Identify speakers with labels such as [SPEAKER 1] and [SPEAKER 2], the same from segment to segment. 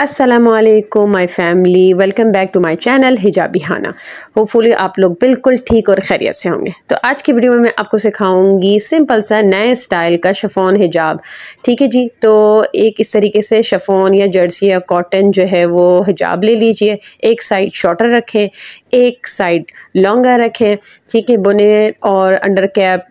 [SPEAKER 1] Aslam my family welcome back to my channel हिजाबी हाना hopefully आप लोग बिल्कुल ठीक और खैरियत से होंगे तो आज की वीडियो में मैं आपको सिखाऊंगी सिंपल सा नए स्टाइल का शफोन हिजाब ठीक है जी तो एक इस तरीके से शफोन या जर्सी या कॉटन जो है वो हिजाब ले लीजिए एक साइड शॉर्टर रखें एक साइड लॉन्गर रखें ठीक है बुने और अंडर कैप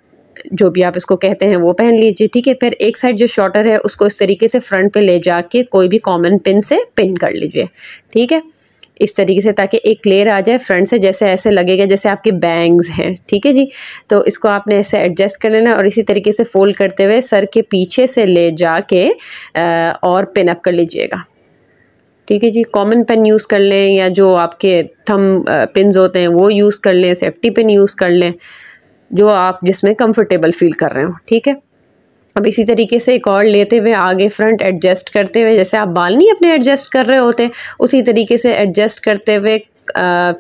[SPEAKER 1] जो भी आप इसको कहते हैं वो पहन लीजिए ठीक है फिर एक साइड जो शॉर्टर है उसको इस तरीके से फ्रंट पे ले जाके कोई भी कॉमन पिन से पिन कर लीजिए ठीक है इस तरीके से ताकि एक क्लेयर आ जाए फ्रंट से जैसे ऐसे लगेगा जैसे आपके बैंग्स हैं ठीक है जी तो इसको आपने ऐसे एडजस्ट कर लेना और इसी तरीके से फोल्ड करते हुए सर के पीछे से ले जा के और पिन अप कर लीजिएगा ठीक है जी कॉमन पेन यूज़ कर लें या जो आपके थम पिन होते हैं वो यूज़ कर लें सेफ्टी पिन यूज़ कर लें जो आप जिसमें कंफर्टेबल फील कर रहे हो ठीक है अब इसी तरीके से एक और लेते हुए आगे फ्रंट एडजस्ट करते हुए जैसे आप बाल नहीं अपने एडजस्ट कर रहे होते उसी तरीके से एडजस्ट करते हुए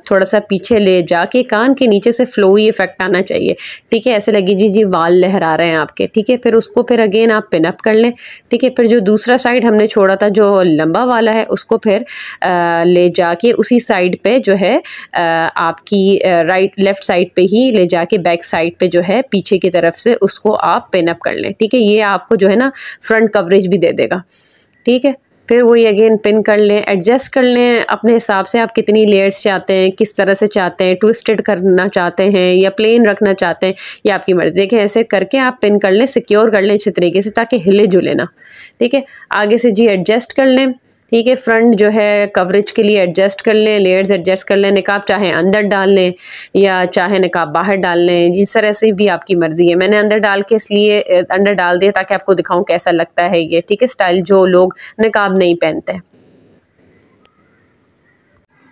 [SPEAKER 1] थोड़ा सा पीछे ले जाके कान के नीचे से फ्लोई इफेक्ट आना चाहिए ठीक है ऐसे लगे जी जी वाल लहरा रहे हैं आपके ठीक है फिर उसको फिर अगेन आप पिनअप कर लें ठीक है फिर जो दूसरा साइड हमने छोड़ा था जो लंबा वाला है उसको फिर आ, ले जाके उसी साइड पे जो है आ, आपकी राइट लेफ़्ट साइड पे ही ले जाके बैक साइड पे जो है पीछे की तरफ से उसको आप पिनअप कर लें ठीक है ये आपको जो है ना फ्रंट कवरेज भी दे देगा ठीक है फिर वही अगेन पिन कर लें एडजस्ट कर लें अपने हिसाब से आप कितनी लेयर्स चाहते हैं किस तरह से चाहते हैं ट्विस्टेड करना चाहते हैं या प्लेन रखना चाहते हैं ये आपकी मर्ज़ी देखें ऐसे करके आप पिन कर लें सिक्योर कर लें अच्छे तरीके से ताकि हिले जुले ना ठीक है आगे से जी एडजस्ट कर लें ठीक है फ्रंट जो है कवरेज के लिए एडजस्ट कर लें लेयर्स एडजस्ट कर लें निकाब चाहे अंदर डाल लें या चाहे निकाब बाहर डाल लें जिस तरह से भी आपकी मर्ज़ी है मैंने अंदर डाल के इसलिए अंदर डाल दिया ताकि आपको दिखाऊँ कैसा लगता है ये ठीक है स्टाइल जो लोग निकाब नहीं पहनते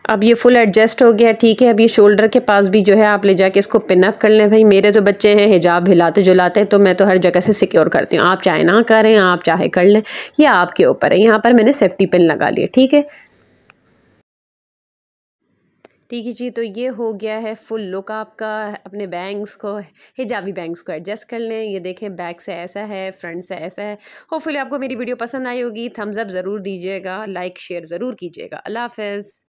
[SPEAKER 1] अब ये फुल एडजस्ट हो गया ठीक है अब ये शोल्डर के पास भी जो है आप ले जाके इसको पिनअप कर लें भाई मेरे जो बच्चे हैं हिजाब हिलाते जुलाते हैं तो मैं तो हर जगह से सिक्योर करती हूँ आप चाहे ना करें आप चाहे कर लें ये आपके ऊपर है यहाँ पर मैंने सेफ्टी पिन लगा लिया ठीक है ठीक है जी तो ये हो गया है फुल लुक आपका अपने बैंग्स को हिजाबी बैंग्स को एडजस्ट कर लें ये देखें बैक से ऐसा है फ्रंट से ऐसा है होपफुली आपको मेरी वीडियो पसंद आई होगी थम्स अप ज़रूर दीजिएगा लाइक शेयर ज़रूर कीजिएगा अल्लाह हाफिज़